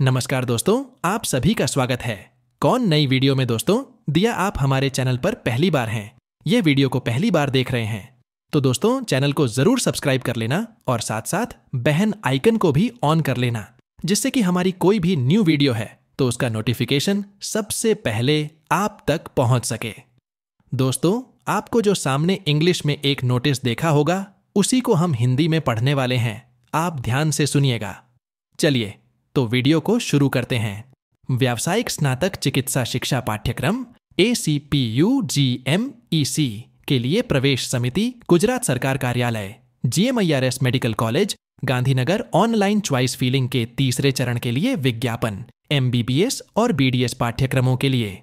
नमस्कार दोस्तों आप सभी का स्वागत है कौन नई वीडियो में दोस्तों दिया आप हमारे चैनल पर पहली बार हैं ये वीडियो को पहली बार देख रहे हैं तो दोस्तों चैनल को जरूर सब्सक्राइब कर लेना और साथ साथ बहन आइकन को भी ऑन कर लेना जिससे कि हमारी कोई भी न्यू वीडियो है तो उसका नोटिफिकेशन सबसे पहले आप तक पहुंच सके दोस्तों आपको जो सामने इंग्लिश में एक नोटिस देखा होगा उसी को हम हिंदी में पढ़ने वाले हैं आप ध्यान से सुनिएगा चलिए तो वीडियो को शुरू करते हैं व्यावसायिक स्नातक चिकित्सा शिक्षा पाठ्यक्रम A C P U G M E C के लिए प्रवेश समिति गुजरात सरकार कार्यालय GMIRS medical college Gandhinagar online choice filling के तीसरे चरण के लिए विज्ञापन एमबीबीएस और बीडीएस पाठ्यक्रमों के लिए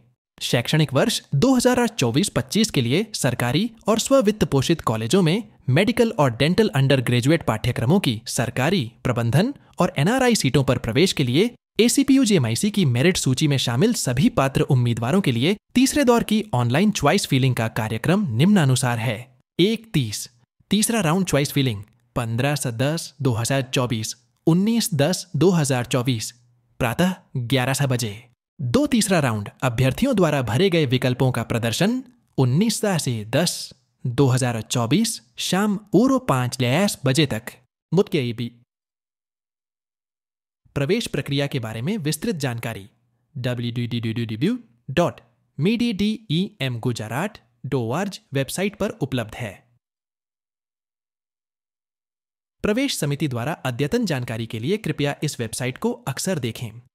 शैक्षणिक वर्ष 2024-25 के लिए सरकारी और स्ववित्त पोषित कॉलेजों में मेडिकल और डेंटल अंडर ग्रेजुएट पाठ्यक्रमों की सरकारी प्रबंधन और एनआरआई सीटों पर प्रवेश के लिए एसीपीयू की मेरिट सूची में शामिल सभी पात्र उम्मीदवारों के लिए तीसरे दौर की ऑनलाइन च्वाइस फीलिंग का कार्यक्रम निम्नानुसार है एक तीस तीसरा राउंड च्वाइस फीलिंग पंद्रह से दस दो हजार चौबीस उन्नीस दस दो हजार चौबीस प्रातः ग्यारह से बजे दो तीसरा राउंड अभ्यर्थियों द्वारा भरे गए विकल्पों का प्रदर्शन उन्नीस से दस 2024 शाम ओरो पांच लयास बजे तक भी प्रवेश प्रक्रिया के बारे में विस्तृत जानकारी www.medideemgujarat.org वेबसाइट पर उपलब्ध है प्रवेश समिति द्वारा अद्यतन जानकारी के लिए कृपया इस वेबसाइट को अक्सर देखें